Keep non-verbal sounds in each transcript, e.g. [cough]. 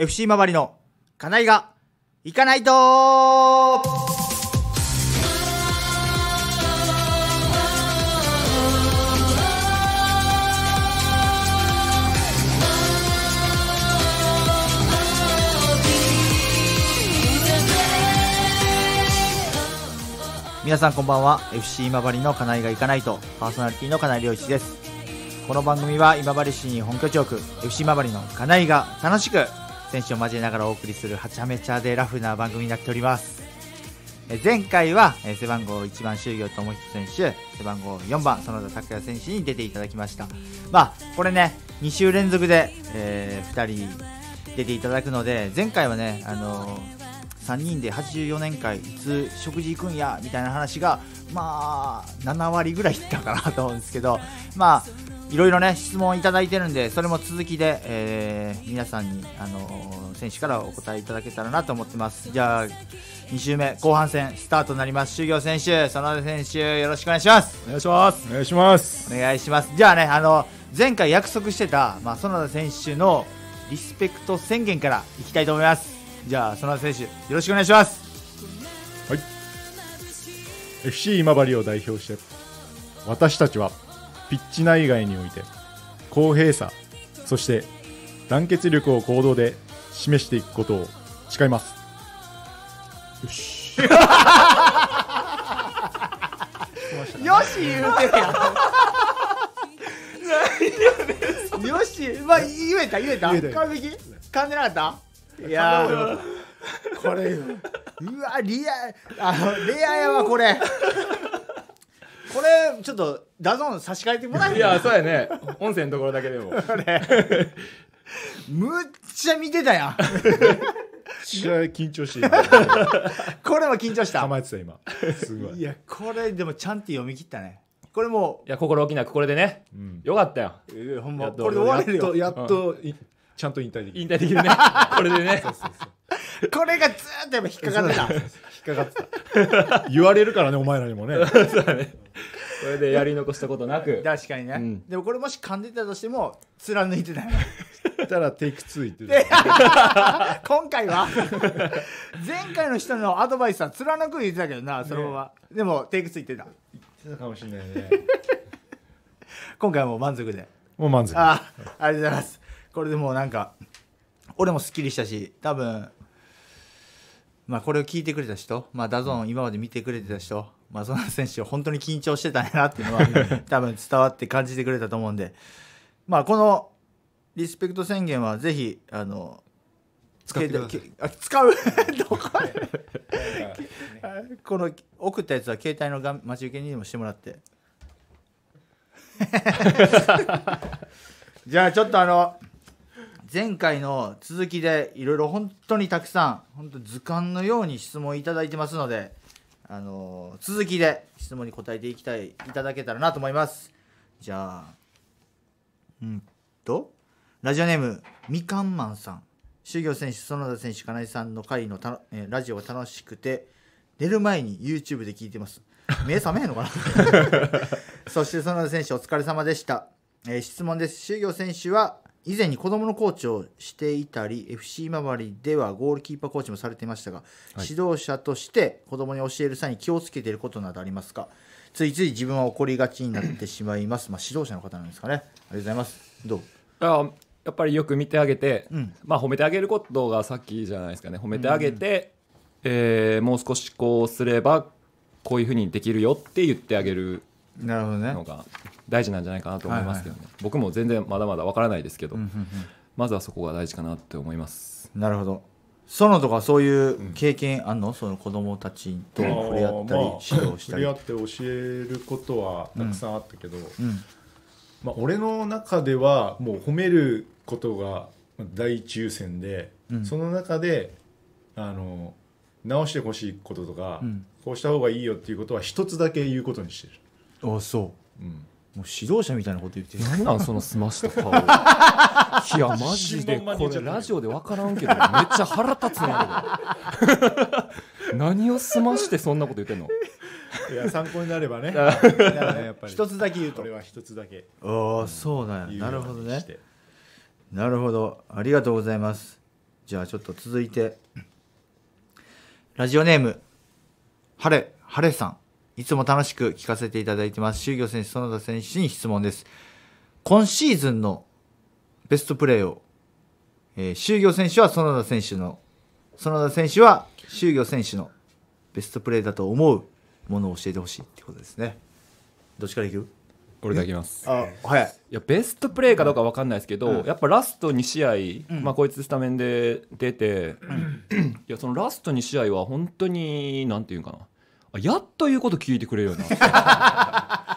FC まわりの金井が行かないと皆さんこんばんは FC まわりの金井が行かないとパーソナリティの金井良一ですこの番組は今治市に本拠地を置く FC まわりの金井が楽しく選手を交えながらお送りするはちゃめちゃでラフな番組になっております前回は背番号1番修行智人選手背番号4番園田拓也選手に出ていただきましたまあこれね2週連続で、えー、2人出ていただくので前回はねあのー3人で84年会いつ食事行くんやみたいな話がまあ7割ぐらいいったかなと思うんですけどまあいろいろね質問いただいてるんでそれも続きで、えー、皆さんに、あのー、選手からお答えいただけたらなと思ってますじゃあ2周目後半戦スタートになります修行選手真田選手よろしくお願いしますお願いしますお願いしますお願いしますじゃあねあの前回約束してた、まあ、園田選手のリスペクト宣言からいきたいと思いますじゃあ園田選手よろしくお願いしますはい FC 今治を代表して私たちはピッチ内外において公平さそして団結力を行動で示していくことを誓いますよしよし言うてやんよし、まあ、言えた言えた完璧噛んなかったいやこれうわリアあのレアやわこれこれちょっとダゾーン差し替えてもらえるいやそうやね音声のところだけでも [laughs] むっちゃ見てたやん試合緊張して [laughs] これも緊張した構えてた今すごいいやこれでもちゃんと読み切ったねこれもいや心置きなくこれでね、うん、よかったよ、ええ、ほんまこれで終われるよやっと、うん、ちゃんと引退できる引退できるねこれでねこれがずっとやっぱ引っかかってた引っかかってた [laughs] 言われるからねお前らにもね [laughs] そうだねこれでやり残したことなく確かにね、うん、でもこれもし噛んでたとしても貫いてたよたらテイク2いってる [laughs] 今回は前回の人のアドバイスは貫く言ってたけどなそのまま、ね、でもテイク2いってた言ってたかもしれないね今回はもう満足でもう満足あありがとうございますこれでもうなんか俺もすっきりしたし多分まあ、これを聞いてくれた人、まあ、ダゾーン今まで見てくれてた人、まあ、その選手、本当に緊張してたんやなっていうのは、多分伝わって感じてくれたと思うんで、まあ、このリスペクト宣言はぜひ、あの、使あ使うどここの送ったやつは携帯の待ち受けにもしてもらって [laughs] じゃあちょっとあの前回の続きでいろいろ本当にたくさん本当図鑑のように質問いただいてますのであの続きで質問に答えていきたいいただけたらなと思いますじゃあうんとラジオネームみかんまんさん修行選手園田選手金井さんの回のた、えラジオ楽しくて寝る前に YouTube で聞いてます目覚めへんのかな [laughs] そして園田選手お疲れ様でした、えー、質問です修行選手は以前に子供のコーチをしていたり FC 周りではゴールキーパーコーチもされていましたが、はい、指導者として子供に教える際に気をつけていることなどありますかついつい自分は怒りがちになってしまいますまあ指導者の方なんですかねありがとうございますどうあやっぱりよく見てあげて、うん、まあ褒めてあげることがさっきじゃないですかね褒めてあげて、うん、えー、もう少しこうすればこういうふうにできるよって言ってあげるのがなるほどね大事なんじゃないかなと思いますけどね、はいはい、僕も全然まだまだ分からないですけど、うんうんうん、まずはそこが大事かなって思いますなるほど園とかそういう経験あんの、うん、その子供たちと触れ合ったり指導したり、まあ、触れ合って教えることはたくさんあったけど、うんうん、まあ、俺の中ではもう褒めることが第一優先で、その中であの直してほしいこととか、こうした方がいいよっていうことは一つだけ言うことにしてる。あそう、うん、もう指導者みたいなこと言って何なんなんそのすました顔いやマジでこれラジオで分からんけどめっちゃ腹立つんけど [laughs] 何をすましてそんなこと言ってんのいや参考になればねね、[laughs] 一つだけ言うとこれは一つだけああそうなんやなるほどねなるほどありがとうございますじゃあちょっと続いてラジオネーム晴れ晴れさんいつも楽しく聞かせていただいてます。修業選手、園田選手に質問です。今シーズンのベストプレーを、えー、修業選手は園田選手の、園田選手は修業選手のベストプレーだと思うものを教えてほしいってことですね。どっちからいく俺だきます。あ、はい。いや、ベストプレーかどうかわかんないですけど、うん、やっぱラスト2試合、うん、まあ、こいつスタメンで出て、うん、いや、そのラスト2試合は本当に、なんていうかな。やっと言うこと聞いてくれるよな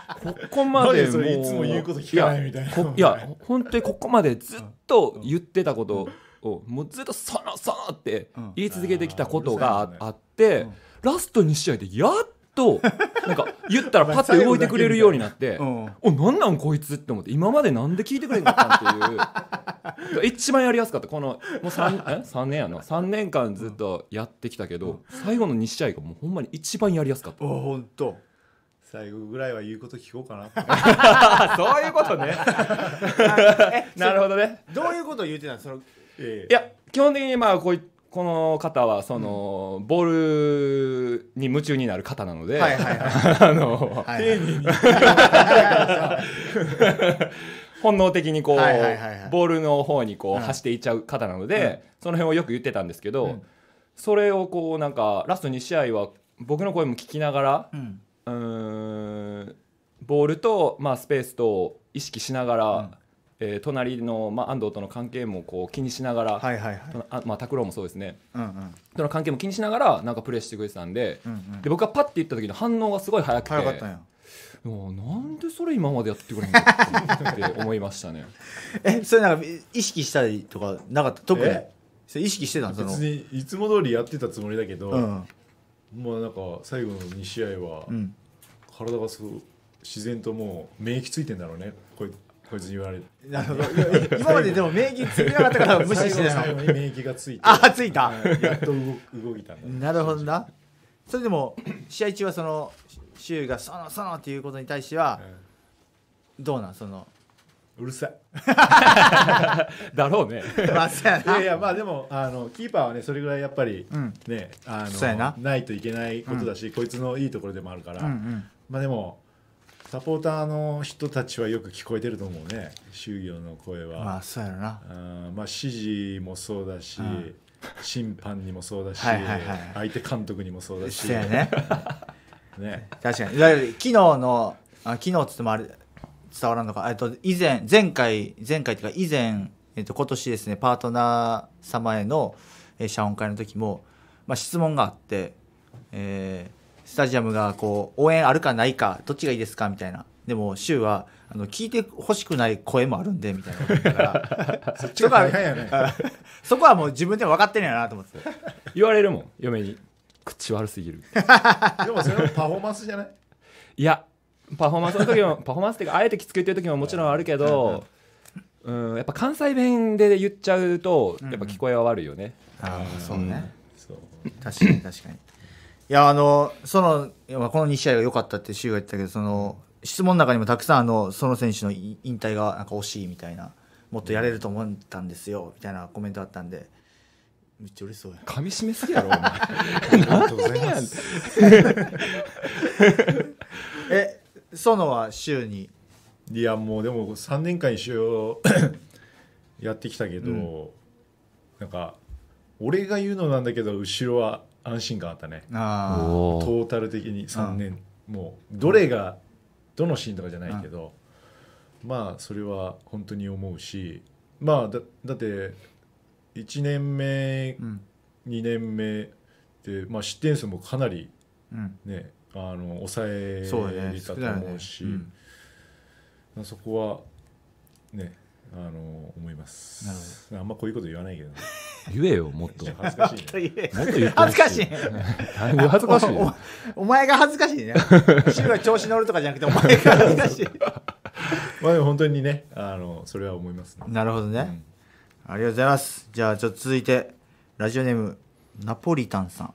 [laughs] ここまでもういつも言うこと聞かないみたいないや本当にここまでずっと言ってたことを、もうずっと「そのその」って言い続けてきたことがあって、ラスト2試合でやっとなんか言ったらパッて動いてくれるようになっておなんなんこいつって思って今までなんで聞いてくれんかったんっていう [laughs] 一番やりやすかったこのもう 3, 3年やな3年間ずっとやってきたけど、最後の2試合がもうほんまに一番やりやすかった本当最後ぐらいは言うこと聞こうかな [laughs] そういうことね [laughs] なるほどねどういうことを言うてたんその、えいや基本的にまあこういこの方はその、うん、ボールに夢中になる方なので、はいはいはい、[laughs] あの、はいはい、[laughs] 本能的にこう、はいはいはいはい、ボールの方にこう、うん、走っていっちゃう方なので、うん、その辺をよく言ってたんですけど、それをこうなんかラスト2試合は僕の声も聞きながら、うん、ボールと、まあ、スペースと意識しながら。えー、隣の、まあ、安藤との関係もこう気にしながら、はいはいはいまあ、拓郎もそうですね、うんうん、との関係も気にしながらなんかプレーしてくれてたんでうんうん、で僕がパッて言った時の反応がすごい早くて早かったんやなんでそれ今までやってくれへんのって思いましたね [laughs] えそれなんか意識したりとかなかった特にそれ意識してたん別にいつも通りやってたつもりだけど、うん、まあなんか最後の2試合は、うん、体がすごい自然ともう免疫ついてんだろうねこいつに言われるなるほど今まででも名義ついなかったから無視してたのに免疫がついてあついたやっと動動いたなるほどなそれでも試合中はその周が「そのその」っていうことに対しては、どうなんそのうるさい [laughs] だろうねまあ、そうやないやいやまあでもあのキーパーはねそれぐらいやっぱり、うん、あのないといけないことだし、うん、こいつのいいところでもあるから、うんうん、まあでもサポーターの人たちはよく聞こえてると思うね就業の声はまあそうやろなあまあ指示もそうだし、うん、審判にもそうだしはい、相手監督にもそうだしそうやね [laughs] ね確かに昨日のあ昨日っつってもあれ伝わらんのかえっと以前前回前回っていうか以前、えっと、今年ですねパートナー様への、えー、謝恩会の時も、まあ、質問があってえースタジアムがこう応援あるかないかどっちがいいですかみたいなでも週はあの聞いてほしくない声もあるんでみたいなからそっちが大変やねそこはもう自分でも分かってんやなと思って [laughs] 言われるもん嫁に口悪すぎる [laughs] でもそれもパフォーマンスじゃないいやパフォーマンスの時も [laughs] パフォーマンスっていうかあえてきつく言ってる時ももちろんあるけどうんやっぱ関西弁で言っちゃうとやっぱ聞こえは悪いよね、うん、ああそうね、うん、そう確かに確かにやあのそのこの2試合が良かったって周が言ったけどその質問の中にもたくさんあのその選手の引退がなんか惜しいみたいなもっとやれると思ったんですよみたいなコメントあったんで。めっちゃ嬉しそうや。噛み締めすぎやろ、お前。ありがとうございます。[laughs] え、そのは週にいや、もうでも三年間一緒やってきたけど、うん、なんか、俺が言うのなんだけど、後ろは安心感あったねトータル的に3年もうどれがどのシーンとかじゃないけどまあそれは本当に思うしまあだだって1年目、うん、2年目で、まあ、失点数もかなりね、うん、あの抑えたと思うしそ、ねうん、そこはねあの思いますあんまこういうこと言わないけど、ね、言えよもっと恥ずかしい、恥ずかしい恥ずかしいお前が恥ずかしいね柊は調子乗るとかじゃなくてお前が恥ずかしいまあでも本当にねあのそれは思います、ね、なるほどね、うん、ありがとうございますじゃあちょっと続いてラジオネームナポリタンさん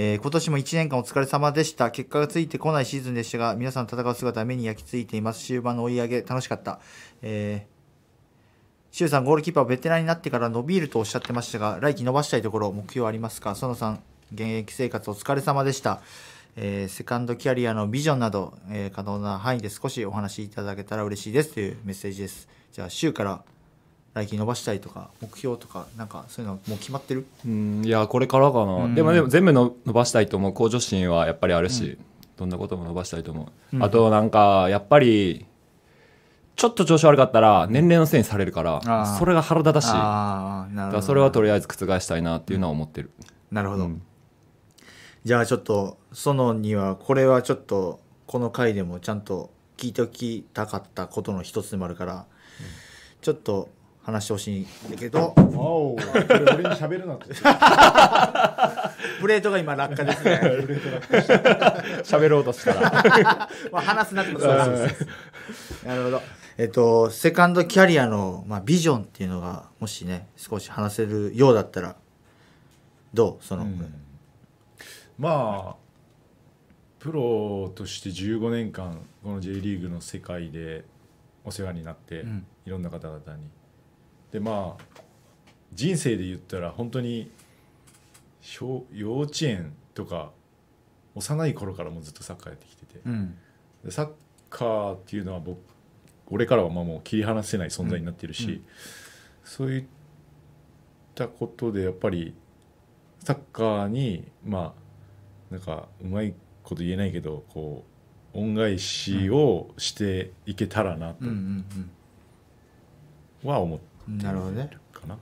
えー、今年も1年間お疲れ様でした。結果がついてこないシーズンでしたが、皆さん戦う姿は目に焼き付いています。終盤の追い上げ、楽しかった。えー周さん、ゴールキーパーはベテランになってから伸びるとおっしゃってましたが、来季伸ばしたいところ、目標ありますか園さん、現役生活お疲れ様でした。えー、セカンドキャリアのビジョンなど、えー、可能な範囲で少しお話いただけたら嬉しいですというメッセージです。じゃあ、週から来季伸ばしたいとか、目標とか、なんかそういうのもう決まってるうん、いや、これからかな。でも、でも全部の伸ばしたいと思う向上心はやっぱりあるし、うん、どんなことも伸ばしたいと思う。うん、あと、なんか、やっぱり、ちょっと調子悪かったら年齢のせいにされるからそれが腹立たしいだそれはとりあえず覆したいなっていうのは思ってる、うん、なるほど、うん、じゃあちょっとソノにはこれはちょっとこの回でもちゃんと聞いておきたかったことの一つでもあるから、ちょっと話してほしいんだけど。おお、これ俺に喋るなって。プレートが今落下ですね。[laughs] 喋ろうとしたら。[laughs] まあ話すなってことです。[laughs] なるほど。えっと、セカンドキャリアの、まあ、ビジョンっていうのが、もしね、少し話せるようだったら、どうその、うん、まあ、プロとして15年間、この J リーグの世界でお世話になって、うん、いろんな方々に。で、まあ、人生で言ったら、本当に、小幼稚園とか幼い頃からもずっとサッカーやってきてて、うん、サッカーっていうのは僕俺からはまあもう切り離せない存在になってるし、うんうん、そういったことでやっぱりサッカーにまあなんかうまいこと言えないけどこう恩返しをしていけたらなとは思ってるかな。うんうんうん、なるほどね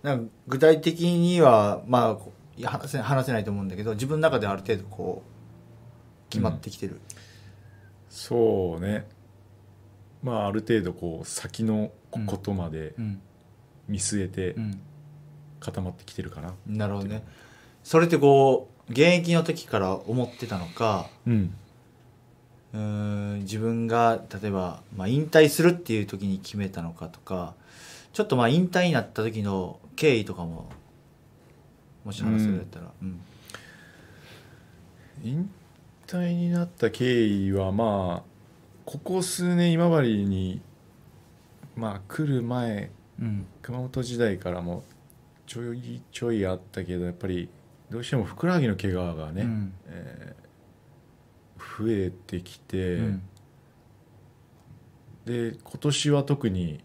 な具体的には、まあ、話せ話せないと思うんだけど自分の中である程度こう決まってきてる、うそうねまあある程度こう先のことまで見据えて固まってきてるかな、うん、なるほどねそれってこう現役の時から思ってたのか、うん、うん自分が例えば、まあ、引退するっていう時に決めたのかとかちょっとまあ引退になった時の経緯とかももし話せるやったら、うん、うん、引体になった経緯はまあここ数年今治にまあ来る前、うん、熊本時代からもちょいちょいあったけどやっぱりどうしてもふくらはぎの怪我がね、うん、えー、増えてきて、うん、で今年は特に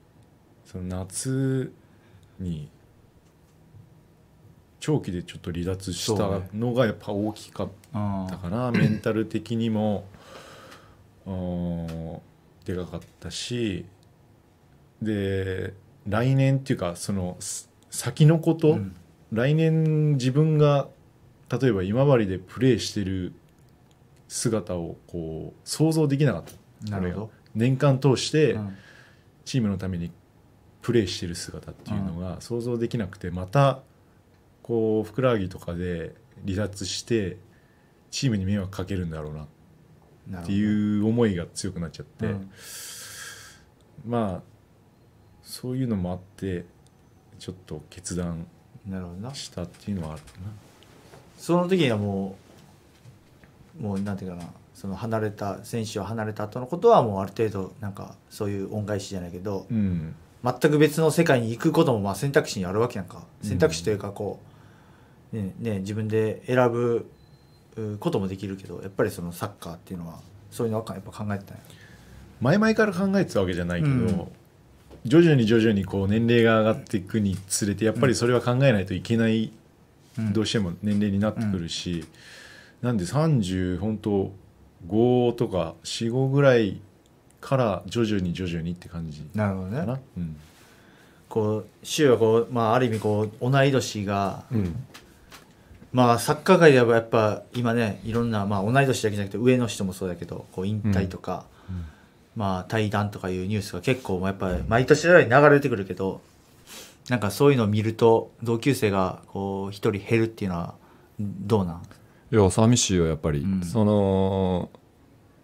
その夏に長期でちょっと離脱したのがやっぱ大きかったかな、ね、メンタル的にもでかかったしで来年っていうかその先のこと、うん、来年自分が例えば今治でプレーしてる姿をこう想像できなかった年間通してチームのためにプレーしてる姿っていうのが想像できなくてまたこうふくらはぎとかで離脱してチームに迷惑かけるんだろうなっていう思いが強くなっちゃって、うん、まあそういうのもあってちょっと決断したっていうのはあるなその時にはもうもうなんていうかなその離れた選手を離れた後のことはもうある程度なんかそういう恩返しじゃないけど、うん、全く別の世界に行くこともまあ選択肢にあるわけやんか選択肢というかこう、うんねね、自分で選ぶこともできるけどやっぱりそのサッカーっていうのはそういうのはやっぱ考えてたんや前々から考えてたわけじゃないけど、うん、徐々に徐々にこう年齢が上がっていくにつれてやっぱりそれは考えないといけない、うん、どうしても年齢になってくるし、うん、なんで30本当5とか45ぐらいから徐々に徐々にって感じなるほどね、うん、こう週はこう、まあ、ある意味こう同い年が、まあサッカー界ではやっぱ今ねいろんな、まあ、同い年だけじゃなくて上の人もそうだけどこう引退とか、うん、まあ、対談とかいうニュースが結構やっぱり毎年のように流れてくるけどなんかそういうのを見ると同級生がこう一人減るっていうのはどうなんいや寂しいよやっぱり、うん、その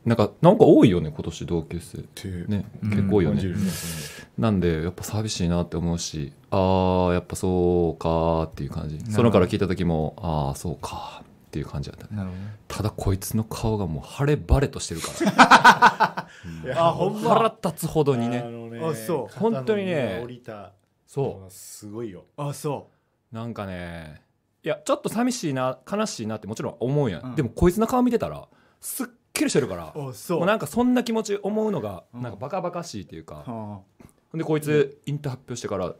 なんかなんか多いよね今年同級生ね、結構多いよね、なんでやっぱ寂しいなって思うしああやっぱそうかっていう感じそのから聞いた時もああそうかっていう感じだったね、ただこいつの顔がもう晴れ晴れとしてるから、あ [laughs] ほんま腹立つほどにねあそう本当にねそうすごいよあそうなんかねいやちょっと寂しいな悲しいなってもちろん思うやん、ん、でもこいつの顔見てたらすっきりしてるからもうなんかそんな気持ち思うのがなんかバカバカしいっていうか、ほんでこいつインター発表してから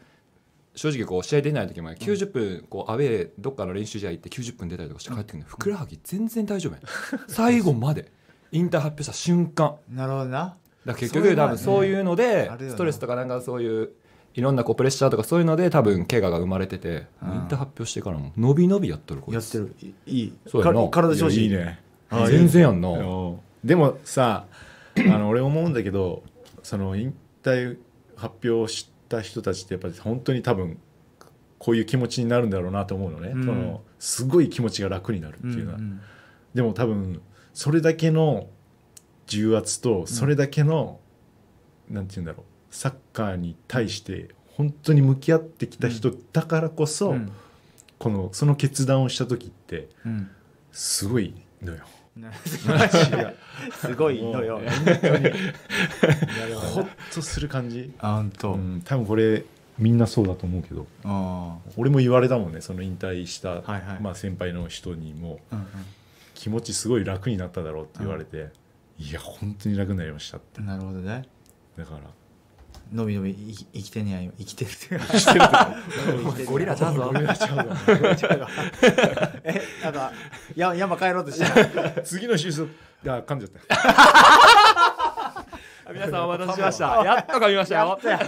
正直こう試合出ない時も90分こうアウェーどっかの練習試合行って90分出たりとかして帰ってくるのふくらはぎ全然大丈夫や最後までインター発表した瞬間なるほどなだ結局多分そういうのでストレスとかなんかそういういろんなこうプレッシャーとかそういうので多分怪我が生まれててインター発表してからも伸び伸びやっとるこやってるいいそうやな体調子いいね全然やんなでもさあの俺思うんだけどその引退発表した人たちってやっぱり本当に多分こういう気持ちになるんだろうなと思うのね、うん、そのすごい気持ちが楽になるっていうのは、うんうん、でも多分それだけの重圧とそれだけの、うん、なんて言うんだろうサッカーに対して本当に向き合ってきた人だからこそ、うん、このその決断をした時ってすごいのよ。すごいのよほっとする感じあうん、多分これみんなそうだと思うけど俺も言われたもんねその引退した、はいはい、まあ、先輩の人にも、うんうん、気持ちすごい楽になっただろうって言われて、うん、いや本当に楽になりましたってなるほどねだからのびのび生きてんねや生きてる生きてる [laughs] ゴリラちゃうぞゴリラちゃうぞ [laughs] えなんかや山帰ろうとして [laughs] 次の週が噛んじゃった皆さんお待たせしましたやっと噛みましたよやっ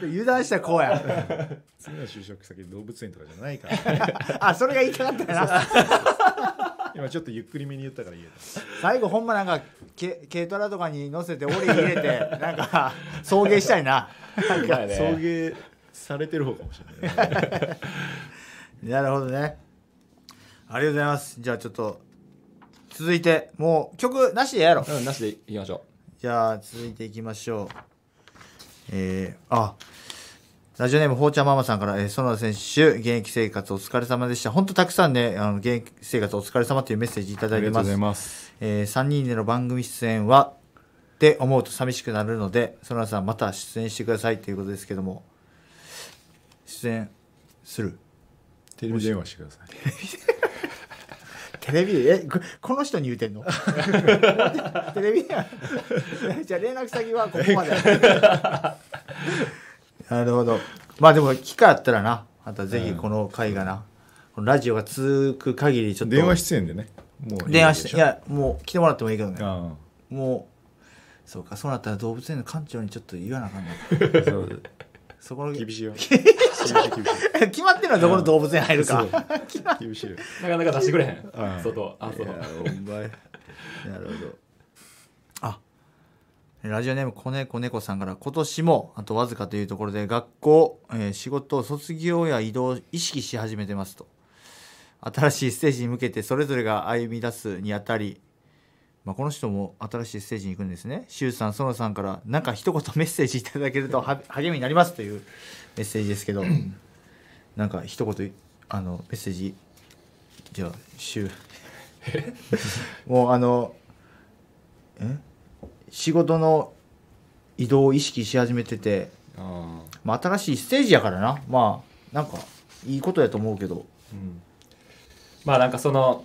と油断したらこうや次の就職先動物園とかじゃないから、あそれが言いたかったな今ちょっとゆっくりめに言ったから言えた最後ほんまなんか軽トラとかに乗せて俺入れて [laughs] なんか送迎したいななんか、ね、送迎されてる方かもしれない、ね、[laughs] なるほどねありがとうございますじゃあちょっと続いてもう曲なしでやろう、うん、なしでいきましょうじゃあ続いていきましょうえー、あラジオネーム、ほうちゃんママさんから、えー、園田選手、現役生活お疲れ様でした。本当たくさんね、あの、現役生活お疲れ様というメッセージいただいてます。ありがとうございます。えー、3人での番組出演は、って思うと寂しくなるので、園田さん、また出演してくださいということですけども、出演するテレビ電話してください。テレビで [laughs] えこの人に言うてんの [laughs] テレビや話 [laughs] じゃあ連絡先はここまでなるほどまあでも機会あったらなまたぜひこの回がな、このラジオが続く限りちょっと電話出演でねもう電話していやもう来てもらってもいいけどねあもうそうかそうなったら動物園の館長にちょっと言わなあかんね。そこの厳しいよ [laughs] 決まってるのはどこの動物園入るか [laughs] 厳しいよなかなか出してくれへん外あそうやお前なるほどラジオネーム子猫猫さんから今年もあとわずかというところで学校、えー、仕事卒業や移動を意識し始めてますと新しいステージに向けてそれぞれが歩み出すにあたり、まあ、この人も新しいステージに行くんですね周さん園さんからなんか一言メッセージいただけると励みになりますというメッセージですけど [clears throat] なんか一言あのメッセージじゃあ周 [laughs] もうあのえ仕事の移動を意識し始めてて、あまあ、新しいステージやからなまあなんかいいことやと思うけど、うん、まあなんかその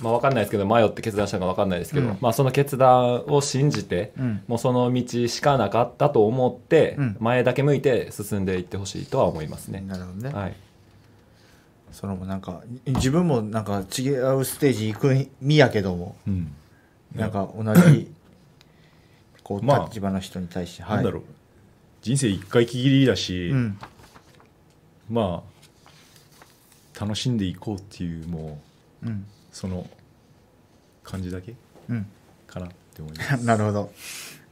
まあ、分かんないですけど迷って決断したか分かんないですけど、うん、まあ、その決断を信じて、うん、もうその道しかなかったと思って、うん、前だけ向いて進んでいってほしいとは思いますね。なるほどね、はい、そのなんか自分もなんか違うステージ行く身やけども、うん、なんか同じこう、まあ、立場の人に対して、はい、なんだろう人生一回きりだし、うん、まあ楽しんでいこうっていうもう、うん、その感じだけ、うん、かなって思います [laughs] なるほど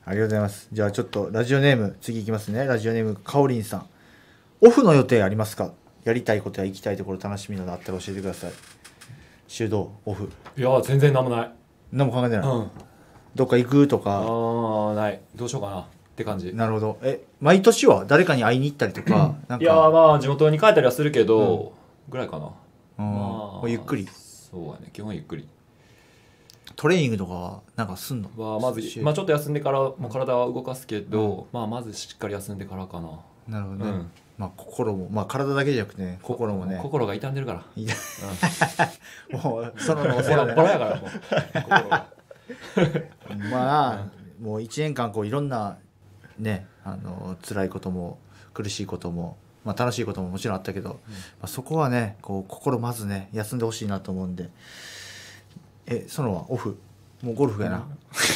ありがとうございますじゃあちょっとラジオネーム次いきますねラジオネームかおりんさんオフの予定ありますかやりたいことや行きたいところ楽しみなのあったら教えてください修道オフいや全然何もない何も考えてない、うんどっか行くとかああないどうしようかなって感じなるほどえ毎年は誰かに会いに行ったりとかなんかいやまあ地元に帰ったりはするけど、ぐらいかなうんまあゆっくりそうやね基本ゆっくりトレーニングとかはなんかすんのはまず、まあ、ちょっと休んでからもう体は動かすけど、まあ、まずしっかり休んでからかななるほどね、うんまあ、心も、まあ、体だけじゃなくて、ね、心もね心が痛んでるからいや、うん、[laughs] もうそののボロボやからう [laughs] 心がまあもう一年間こういろんなねあの辛いことも苦しいことも、まあ、楽しいことももちろんあったけど、うん、まあ、そこはねこう心まずね休んでほしいなと思うんでえそのはオフもうゴルフやな、う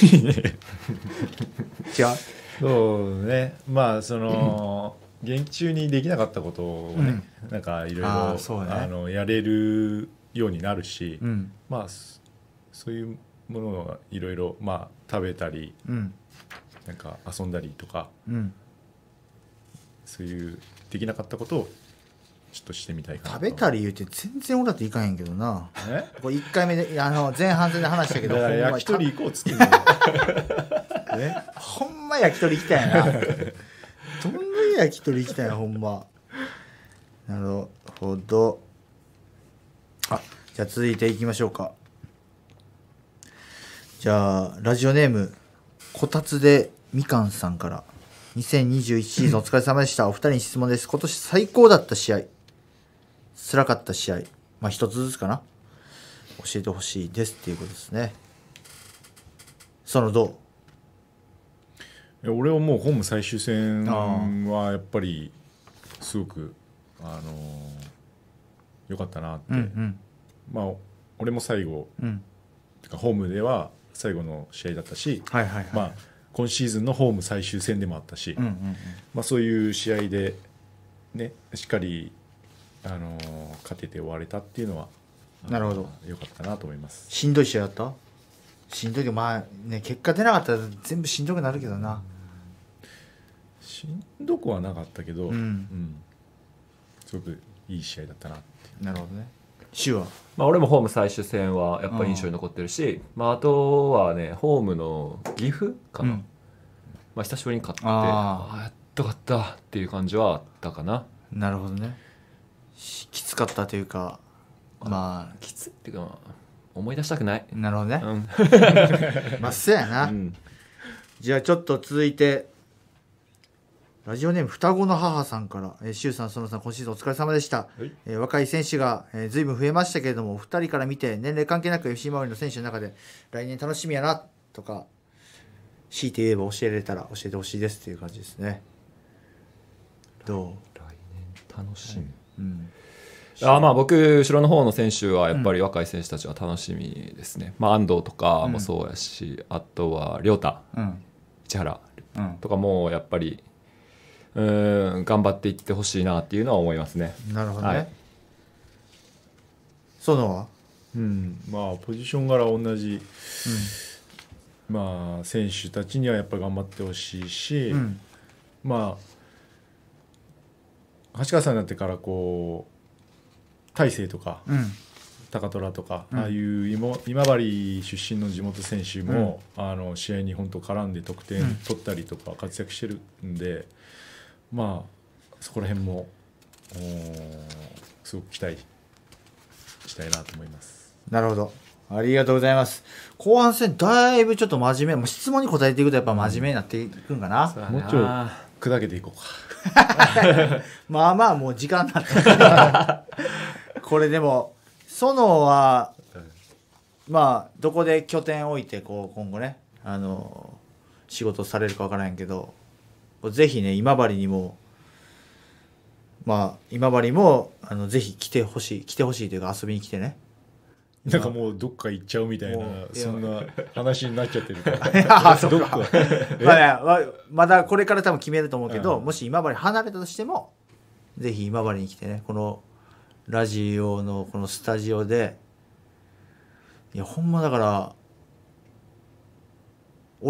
ん、違うそうねまあその元気中にできなかったことをね、うん、なんかいろいろあ、のやれるようになるし、うん、まあそういうものがいろいろまあ食べたり、うん、なんか遊んだりとか、うん、そういうできなかったことをちょっとしてみたいかな食べたり言うて全然俺だっていかへんけどなこれ1回目であの前半戦で話したけど焼き鳥行こうっつってんの [laughs] ほんま焼き鳥行きたいなどんな焼き鳥行きたいほんまなるほどあじゃあ続いていきましょうかじゃあラジオネームこたつでみかんさんから2021シーズンお疲れ様でしたお二人に質問です今年最高だった試合辛かった試合まあ一つずつかな教えてほしいですっていうことですねそのどう俺はもうホーム最終戦はやっぱりすごくあのー、よかったなって、うんうん、まあ俺も最後、うん、ホームでは最後の試合だったし、はいはいはい、まあ、今シーズンのホーム最終戦でもあったし、うんうんうん、まあ、そういう試合で、ね、しっかり、あのー、勝てて終われたっていうのはなるほどよかったなと思いますしんどい試合だったしんどいけどまあね結果出なかったら全部しんどくなるけどな、しんどくはなかったけど、うん、うん、すごくいい試合だったななるほどね主はまあ、俺もホーム最終戦はやっぱり印象に残ってるし、まあ、あとはねホームの岐阜かな、うん、まあ、久しぶりに勝ってああやっと勝ったっていう感じはあったかななるほどねきつかったというかまあきつっていうか思い出したくないなるほどね、うん、[laughs] まっすやな、うん、じゃあちょっと続いてラジオネーム双子の母さんから、えー、シュウさん、園さん、今シーズンお疲れ様でした。はい、えー、若い選手が、えー、ぶん増えましたけれども、お二人から見て、年齢関係なく FC 周りの選手の中で、来年楽しみやなとか、強いて言えば教えれたら教えてほしいですという感じですね。どう来年楽しみ、はい、うんあまあ僕後ろの方の選手はやっぱり若い選手たちは楽しみですね、うん、まあ、安藤とかもそうやし、うん、あとは亮太、うん、市原とかもやっぱりうん頑張っていってほしいなっていうのは思いますね。なるほどね。そのはうんまあポジション柄同じ、うん、まあ選手たちにはやっぱり頑張ってほしいし、うん、まあ橋川さんになってからこう大勢とか、うん、高虎とか、ああいう今今治出身の地元選手も、あの試合に本当絡んで得点取ったりとか活躍してるんで。まあそこら辺もおすごく期待したいなと思いますなるほどありがとうございます後半戦だいぶちょっと真面目もう質問に答えていくとやっぱ真面目になっていくんかな、うん、もうちょい砕けていこうか [laughs] まあまあもう時間なった [laughs] これでも園はまあどこで拠点を置いてこう今後ねあの仕事されるか分からへんけどぜひね今治にもまあ今治もあのぜひ来てほしい来てほしいというか遊びに来てねなんかもうどっか行っちゃうみたいなそんな話になっちゃってるから [laughs] あそか [laughs] まね、まだこれから多分決めると思うけど、うん、もし今治離れたとしてもぜひ今治に来てねこのラジオのこのスタジオでいやほんまだから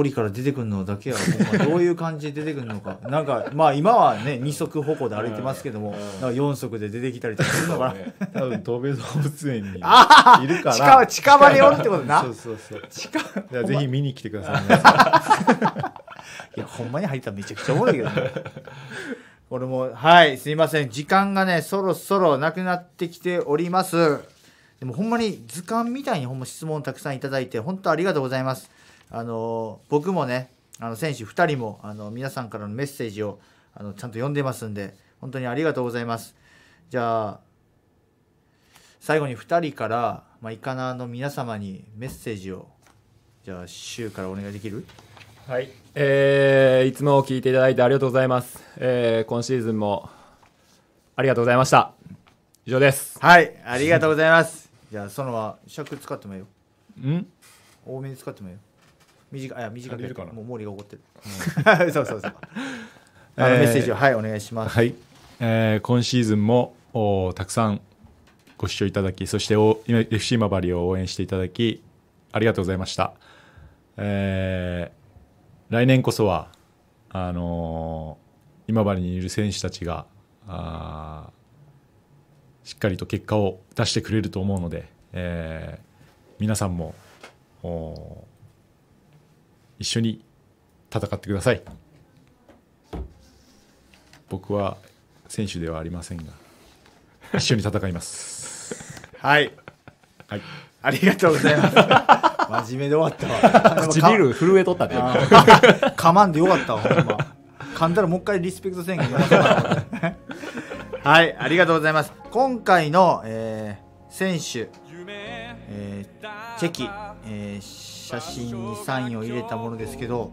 檻から出てくるのだけはどういう感じで出てくるのか [laughs] なんかまあ今はね二足歩行で歩いてますけども、うん四足で出てきたりとかするのかな、多分東米動物園にいるから近近場でおるってことな [laughs] そうそうそう近じゃぜひ見に来てください、ね、[laughs] いやほんまに入ったらめちゃくちゃおもろいけどねこれもはいすいません時間がねそろそろなくなってきておりますでもほんまに図鑑みたいにほんま質問たくさんいただいて本当ありがとうございますあの僕もねあの選手2人もあの皆さんからのメッセージをあのちゃんと読んでますんで本当にありがとうございますじゃあ最後に2人から、まあ、イカナの皆様にメッセージをじゃあ週からお願いできるはい、えー、いつも聞いていただいてありがとうございます、えー、今シーズンもありがとうございました以上ですはいありがとうございますじゃあそのは尺使ってもいいよん多めに使ってもいいよ短いや短くもう森利が怒ってる、うん、[laughs] そうそうそうあのメッセージを、えー、はいお願いしますはい、えー、今シーズンもおたくさんご視聴いただきそしてお今 FC 今治を応援していただきありがとうございました、えー、来年こそはあのー、今治にいる選手たちがあしっかりと結果を出してくれると思うので、えー、皆さんもお一緒に戦ってください僕は選手ではありませんが一緒に戦いますはいはいありがとうございます [laughs] 真面目で終わったわ唇震えとったでかまんでよかったわほんま噛んだらもう一回リスペクト宣言はいありがとうございます今回の、えー、選手夢えー、チェキ、えー、写真にサインを入れたものですけど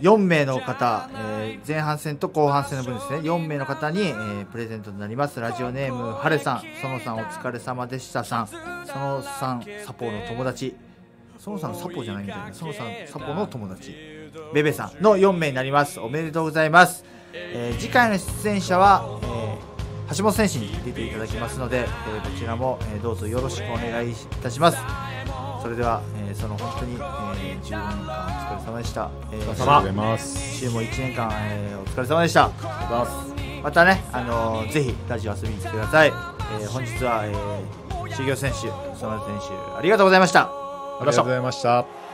4名の方、えー、前半戦と後半戦の分ですね4名の方に、えー、プレゼントになりますラジオネームハれさんそのさんお疲れ様でしたさんそのさんサポの友達そのさんサポじゃないみたいなそのさんサポの友達ベベさんの4名になりますおめでとうございます、えー、次回の出演者は、橋本選手に出ていただきますので、えー、こちらも、えー、どうぞよろしくお願いいたしますそれでは、えー、その本当に、えー、15年間お疲れ様でした、えー、お疲れ様週も1年間、えー、お疲れ様でしたまたね、あのー、ぜひラジオ遊びに来てください、えー、本日は、えー、修行選手園田選手ありがとうございましたありがとうございました